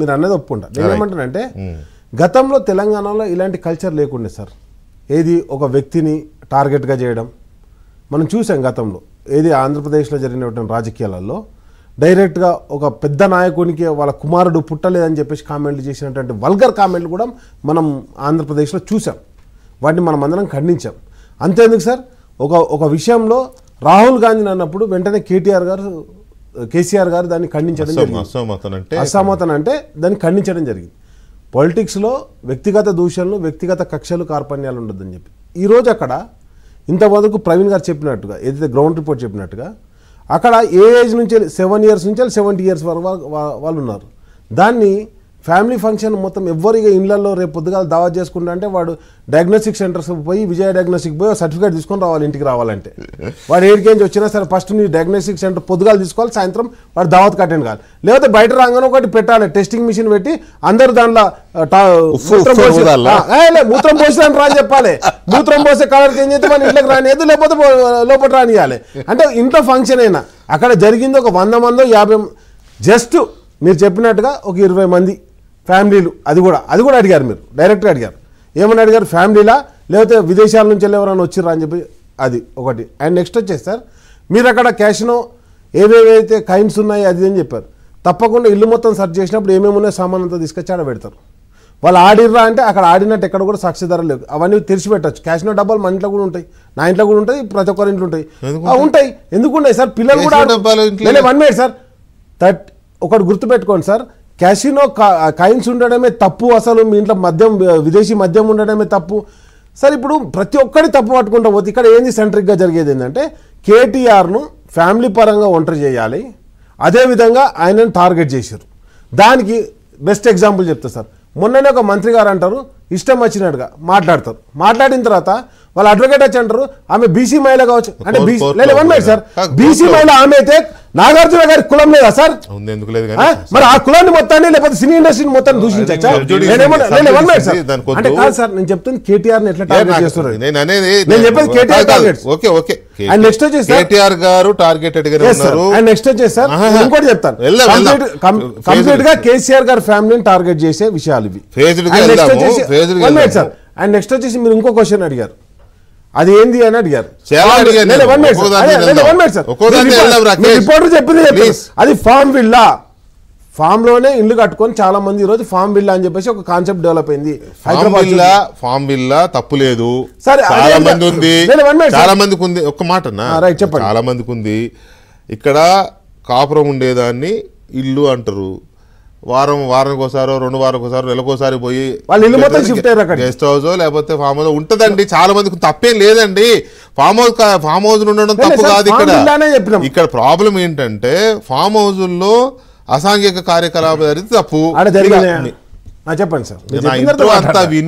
మీరు అన్నది ఒప్పుకుంటా నేనేమంటానంటే hmm. గతంలో తెలంగాణలో ఇలాంటి కల్చర్ లేకుండే సార్ ఏది ఒక వ్యక్తిని టార్గెట్గా చేయడం మనం చూసాం గతంలో ఏది ఆంధ్రప్రదేశ్లో జరిగినటువంటి రాజకీయాలలో డైరెక్ట్గా ఒక పెద్ద నాయకునికి వాళ్ళ కుమారుడు పుట్టలేదని చెప్పేసి కామెంట్లు చేసినటువంటి వల్గర్ కామెంట్లు కూడా మనం ఆంధ్రప్రదేశ్లో చూసాం వాటిని మనం అందరం ఖండించాం అంతేందుకు సార్ ఒక ఒక విషయంలో రాహుల్ గాంధీని అన్నప్పుడు వెంటనే కేటీఆర్ గారు కేసీఆర్ గారు దాన్ని ఖండించడం జరిగింది అసమతనంటే అంటే దాన్ని ఖండించడం జరిగింది పొలిటిక్స్లో వ్యక్తిగత దూషణలు వ్యక్తిగత కక్షలు కార్పణ్యాలు ఉండొద్దని చెప్పి ఈరోజు అక్కడ ఇంతవరకు ప్రవీణ్ గారు చెప్పినట్టుగా ఏదైతే గ్రౌండ్ రిపోర్ట్ చెప్పినట్టుగా అక్కడ ఏ ఏజ్ నుంచి సెవెన్ ఇయర్స్ నుంచి సెవెంటీ ఇయర్స్ వరకు వాళ్ళు ఉన్నారు దాన్ని ఫ్యామిలీ ఫంక్షన్ మొత్తం ఎవ్వరిగా ఇళ్లలో రేపు పొద్దుగా దావా చేసుకుంటా అంటే వాడు డయాగ్నోస్టిక్ సెంటర్స్ పోయి విజయ డయాగ్నోస్టిక్ పోయి సర్టిఫికేట్ తీసుకొని రావాలి ఇంటికి రావాలంటే వాడు ఏం వచ్చినా సరే ఫస్ట్ నీ డయాగ్నోస్టిక్ సెంటర్ పొద్దుగాలు తీసుకోవాలి సాయంత్రం వాడు దావత్కి కట్టండి కాదు లేకపోతే బయట రాగానే ఒకటి పెట్టాలి టెస్టింగ్ మిషన్ పెట్టి అందరు దాంట్లో మూత్రం పోసి పోసిన రాని చెప్పాలి మూత్రం పోసే కలర్ ఏం చేస్తే మన ఇంట్లోకి రానియదు లేకపోతే లోపల రానియాలి అంటే ఇంట్లో ఫంక్షన్ అయినా అక్కడ జరిగింది ఒక వంద మందో యాభై జస్ట్ మీరు చెప్పినట్టుగా ఒక ఇరవై మంది ఫ్యామిలీలు అది కూడా అది కూడా అడిగారు మీరు డైరెక్ట్గా అడిగారు ఏమని అడిగారు ఫ్యామిలీలా లేకపోతే విదేశాల నుంచి ఎవరైనా వచ్చిర్రా అని చెప్పి అది ఒకటి అండ్ నెక్స్ట్ వచ్చేసి సార్ మీరు అక్కడ క్యాషినో ఏవేవైతే కైన్స్ ఉన్నాయి అది అని చెప్పారు తప్పకుండా ఇల్లు మొత్తం సర్చ్ చేసినప్పుడు ఏమేమి ఉన్నాయో సామాన్ అంతా తీసుకొచ్చి ఆడ పెడతారు వాళ్ళు ఆడిర్రా అంటే అక్కడ ఆడినట్టు ఎక్కడ కూడా ధర లేవు అవన్నీ తెరిచి పెట్టచ్చు క్యాష్నో డబ్బాలు మన ఇంట్లో కూడా ఉంటాయి నా ఇంట్లో కూడా ఉంటాయి ప్రతి ఒక్కరి ఇంట్లో ఉంటాయి ఉంటాయి ఎందుకు ఉన్నాయి సార్ పిల్లలు కూడా వన్ మినిట్ సార్ థర్ట్ ఒకటి గుర్తుపెట్టుకోండి సార్ క్యాసినో కాయిన్స్ uh, ఉండడమే తప్పు అసలు మీ ఇంట్లో మద్యం uh, విదేశీ మద్యం ఉండడమే తప్పు సరే ఇప్పుడు ప్రతి ఒక్కరి తప్పు పట్టుకుంటా పోతే ఇక్కడ ఏంది సెంట్రిక్గా జరిగేది ఏంటంటే కేటీఆర్ను ఫ్యామిలీ పరంగా ఒంటరి చేయాలి అదేవిధంగా ఆయనను టార్గెట్ చేశారు దానికి బెస్ట్ ఎగ్జాంపుల్ చెప్తా సార్ మొన్ననే ఒక మంత్రి గారు అంటారు ఇష్టం వచ్చినట్టుగా మాట్లాడతారు మాట్లాడిన తర్వాత వాళ్ళు అడ్వకేట్ వచ్చి అంటారు ఆమె బీసీ మహిళ కావచ్చు అంటే బీసీ సార్ బీసీ మహిళ ఆమె అయితే నాగార్జున గారి కులం లేదా సార్ మరి ఆ కులాన్ని మొత్తాన్ని లేకపోతే సినీ ఇండస్ట్రీని మొత్తాన్ని దూషించారు నేను కేటీఆర్ ఎట్లా టార్గెట్ చేస్తున్నారు నేను KTR target okay okay and next గారు అండ్ నెక్స్ట్ సార్ ఇంకోటి చెప్తాను కంప్లీట్ గా కేసీఆర్ గారి ఫ్యామిలీని టార్గెట్ చేసే విషయాలు ఇవి అండ్ నెక్స్ట్ వచ్చేసి మీరు ఇంకో క్వశ్చన్ అడిగారు అది ఏంది అని అడిగారు రిపోర్టర్ చెప్పింది అది ఫామ్ విల్లా ఫామ్ లోనే ఇల్లు కట్టుకొని చాలా మంది ఈ రోజు ఫామ్ విల్లా అని చెప్పేసి ఒక కాన్సెప్ట్ డెవలప్ అయింది హైదరాబాద్ ఫామ్ విల్లా తప్పు లేదు చాలా మంది ఉంది చాలా మందికి ఉంది ఒక మాట రైట్ చెప్పండి చాలా మందికి ఉంది ఇక్కడ కాపురం ఉండేదాన్ని ఇల్లు అంటారు వారం వారానికి ఒకసారి రెండు వారానికి ఒకసారి నెలకోసారి పోయి వాళ్ళు ఇల్లు మొత్తం గెస్ట్ హౌస్ లేకపోతే ఫామ్ హౌస్ ఉంటదండి చాలా మందికి తప్పేం లేదండి ఫామ్ హౌస్ ఫామ్ హౌస్ ఉండడం తప్పు కాదు ఇక్కడ ఇక్కడ ప్రాబ్లం ఏంటంటే ఫామ్ హౌస్ లో అసాంఘిక కార్యకలాపాలు జరిగితే తప్పు చెప్పండి సార్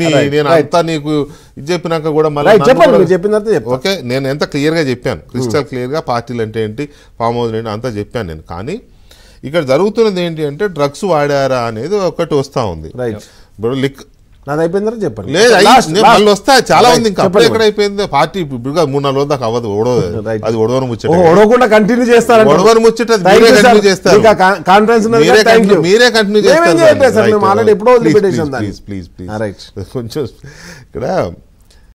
నేను నీకు ఇది చెప్పినాక కూడా మళ్ళీ ఓకే నేను ఎంత గా చెప్పాను క్రిస్టల్ hmm. క్లియర్ గా పార్టీలు అంటే ఏంటి ఫామ్ హౌస్ అంతా చెప్పాను నేను కానీ ఇక్కడ జరుగుతున్నది ఏంటి అంటే డ్రగ్స్ వాడారా అనేది ఒకటి వస్తా ఉంది ఇప్పుడు లిక్ నాది అయిపోయిందని చెప్పండి లేదు మళ్ళీ వస్తా చాలా ఉంది ఇంకా ఎక్కడ అయిపోయింది పార్టీ ఇప్పుడు మూడు నాలుగు రోజులు దాకా అవ్వదు ఓడవదు అది ఓడవని ముచ్చట కంటిన్యూ చేస్తారు ఓడవని ముచ్చట మీరే కంటిన్యూ చేస్తారు కాన్ఫరెన్స్ మీరే కంటిన్యూ చేస్తారు ఎప్పుడో ప్లీజ్ ప్లీజ్ ప్లీజ్ కొంచెం ఇక్కడ